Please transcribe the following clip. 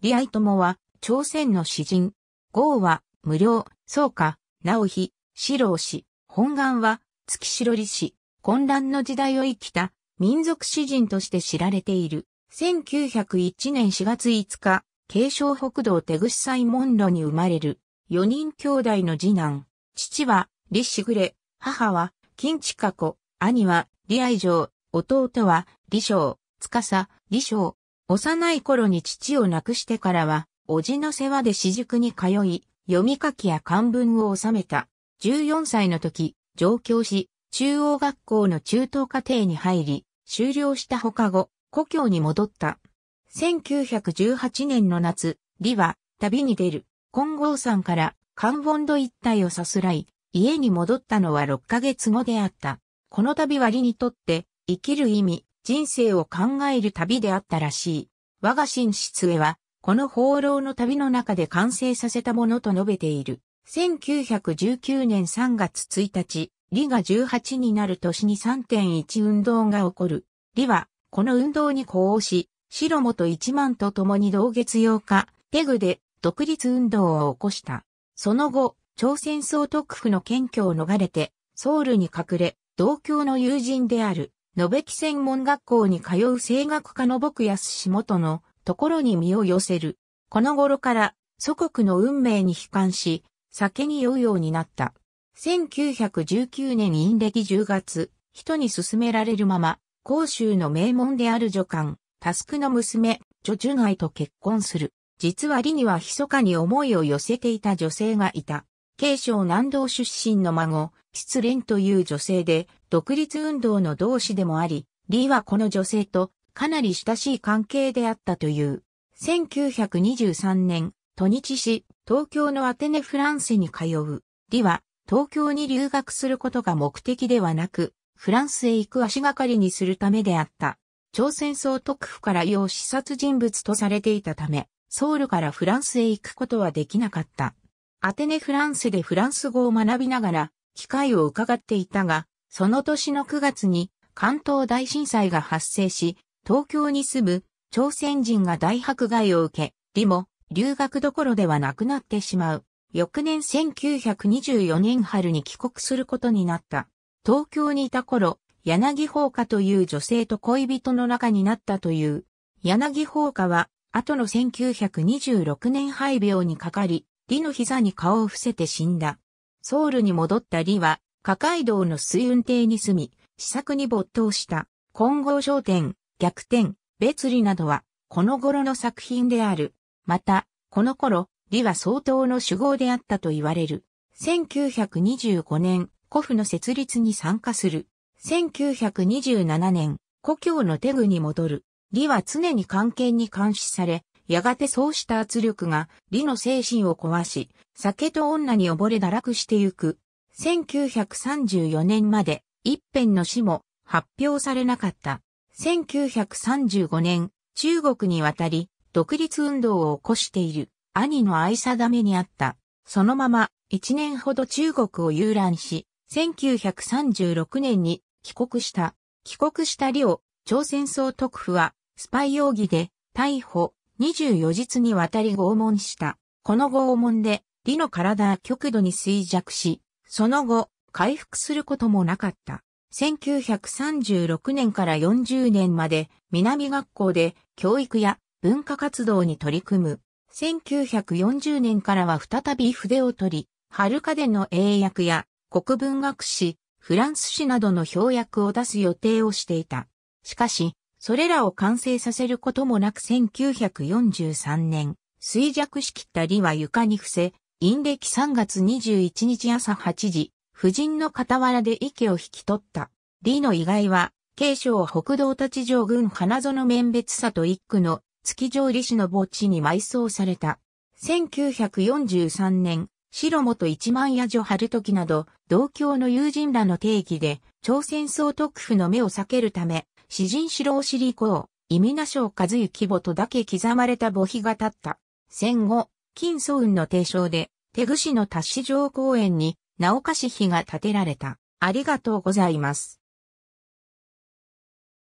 李愛友は、朝鮮の詩人。豪は、無料、宗家、直妃、四郎氏、本願は、月白利氏、混乱の時代を生きた、民族詩人として知られている。1901年4月5日、継承北道手口西門路に生まれる、4人兄弟の次男。父は、李し暮れ、母は、金地加子、兄は、李愛城、弟は、李翔、司、李翔、幼い頃に父を亡くしてからは、叔父の世話で私塾に通い、読み書きや漢文を収めた。14歳の時、上京し、中央学校の中等課程に入り、修了したほか後、故郷に戻った。1918年の夏、李は旅に出る。金剛山から漢文度一帯をさすらい、家に戻ったのは6ヶ月後であった。この旅は李にとって生きる意味、人生を考える旅であったらしい。我が新室へは、この放浪の旅の中で完成させたものと述べている。1919年3月1日、李が18になる年に3.1運動が起こる。李は、この運動に呼応し、白本一万と共に同月8日、ペグで独立運動を起こした。その後、朝鮮総督府の検挙を逃れて、ソウルに隠れ、同郷の友人である野べき専門学校に通う声楽家の僕安志元のところに身を寄せる。この頃から祖国の運命に悲観し、酒に酔うようになった。1919年陰暦10月、人に勧められるまま、甲州の名門である女官、タスクの娘、女ジュガイと結婚する。実は李には密かに思いを寄せていた女性がいた。慶尚南道出身の孫、失恋という女性で、独立運動の同志でもあり、李はこの女性とかなり親しい関係であったという。1923年、都日市、東京のアテネフランセに通う。李は、東京に留学することが目的ではなく、フランスへ行く足がかりにするためであった。朝鮮総督府から要視察人物とされていたため、ソウルからフランスへ行くことはできなかった。アテネフランスでフランス語を学びながら、機会を伺っていたが、その年の9月に関東大震災が発生し、東京に住む朝鮮人が大迫害を受け、リも留学どころではなくなってしまう。翌年1924年春に帰国することになった。東京にいた頃、柳放火という女性と恋人の仲になったという。柳放火は、後の1926年肺病にかかり、李の膝に顔を伏せて死んだ。ソウルに戻った李は、下海道の水運亭に住み、試作に没頭した、混合商店、逆転、別離などは、この頃の作品である。また、この頃、李は相当の主語であったと言われる。1925年、古府の設立に参加する。1927年、故郷のテグに戻る。李は常に関係に監視され、やがてそうした圧力が、李の精神を壊し、酒と女に溺れ堕落してゆく。1934年まで、一辺の死も発表されなかった。1935年、中国に渡り、独立運動を起こしている、兄の愛だめにあった。そのまま、一年ほど中国を遊覧し、1936年に帰国した。帰国した李を、朝鮮総督府は、スパイ容疑で、逮捕、24日にわたり拷問した。この拷問で、李の体は極度に衰弱し、その後、回復することもなかった。1936年から40年まで南学校で教育や文化活動に取り組む。1940年からは再び筆を取り、春家での英訳や国文学史、フランス史などの表訳を出す予定をしていた。しかし、それらを完成させることもなく1943年、衰弱しきった李は床に伏せ、陰暦3月21日朝8時、夫人の傍らで息を引き取った。李の意外は、慶章北道立城軍花園面別里一区の築城李氏の墓地に埋葬された。1943年、白本一万夜女春時など、同郷の友人らの定義で、朝鮮総督府の目を避けるため、詩人四郎尻公、意味な章和幸母とだけ刻まれた墓碑が立った。戦後、金祖雲の提唱で、手ぐしの達市城公園に、直岡市碑が建てられた。ありがとうございます。